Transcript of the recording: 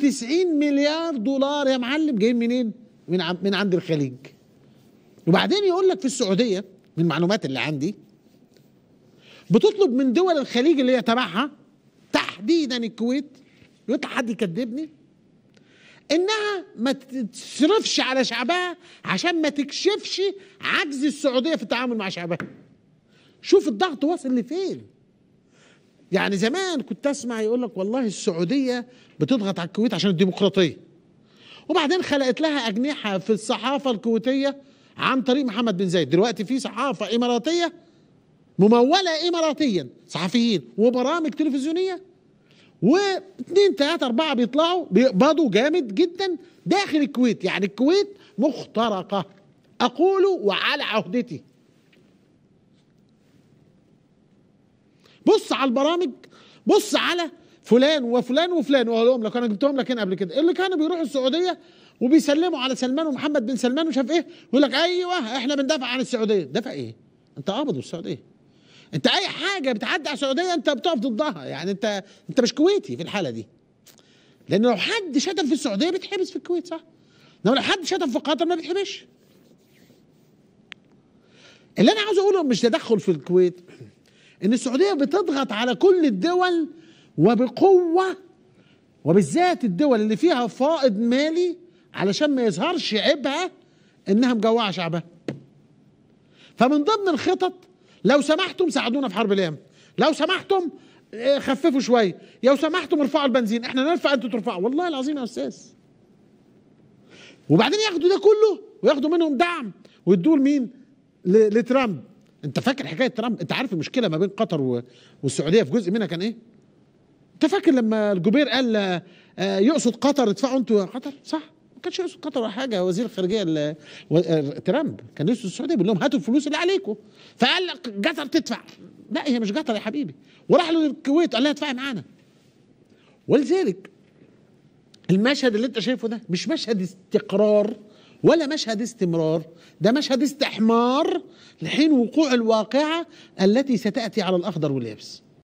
90 مليار دولار يا معلم جايين منين؟ من من عند الخليج. وبعدين يقول لك في السعوديه من المعلومات اللي عندي بتطلب من دول الخليج اللي هي تبعها تحديدا الكويت يقول حد يكذبني انها ما تصرفش على شعبها عشان ما تكشفش عجز السعوديه في التعامل مع شعبها. شوف الضغط واصل لفين. يعني زمان كنت اسمع يقول لك والله السعوديه بتضغط على الكويت عشان الديمقراطيه وبعدين خلقت لها اجنحه في الصحافه الكويتيه عن طريق محمد بن زايد دلوقتي في صحافه اماراتيه مموله اماراتيا صحفيين وبرامج تلفزيونيه واثنين ثلاثة أربعة بيطلعوا بيقبضوا جامد جدا داخل الكويت يعني الكويت مخترقة أقول وعلى عهدتي بص على البرامج بص على فلان وفلان وفلان وقال لهم لو انا جبتهم لك هنا قبل كده اللي كانوا بيروحوا السعوديه وبيسلموا على سلمان ومحمد بن سلمان وشاف ايه يقول لك ايوه احنا بندافع عن السعوديه دافع ايه انت قابض السعوديه انت اي حاجه بتعدي على السعوديه انت بتقف ضدها يعني انت انت مش كويتي في الحاله دي لان لو حد شتم في السعوديه بيتحبس في الكويت صح لو حد شتم في قطر ما بيتحبسش اللي انا عاوز اقوله مش تدخل في الكويت ان السعوديه بتضغط على كل الدول وبقوه وبالذات الدول اللي فيها فائض مالي علشان ما يظهرش عيبها انها مجوعه شعبها فمن ضمن الخطط لو سمحتم ساعدونا في حرب اليمن لو سمحتم آه، خففوا شويه لو سمحتم ارفعوا البنزين احنا نرفع انتوا ترفعوا والله العظيم يا استاذ وبعدين ياخدوا ده كله وياخدوا منهم دعم ويدوه لمين لترامب انت فاكر حكايه ترامب انت عارف المشكله ما بين قطر والسعوديه في جزء منها كان ايه انت فاكر لما الجبير قال آه، آه، يقصد قطر ادفعوا انتوا قطر صح ما كانش يقصد قطر ولا حاجه وزير الخارجيه آه، ترامب كان يقصد السعوديه بيقول لهم هاتوا الفلوس اللي عليكم فقال لك قطر تدفع لا هي مش قطر يا حبيبي وراح للكويت قال لها ادفعي معانا ولذلك المشهد اللي انت شايفه ده مش مشهد استقرار ولا مشهد استمرار ده مشهد استحمار لحين وقوع الواقعة التي ستأتي على الأخضر واليابس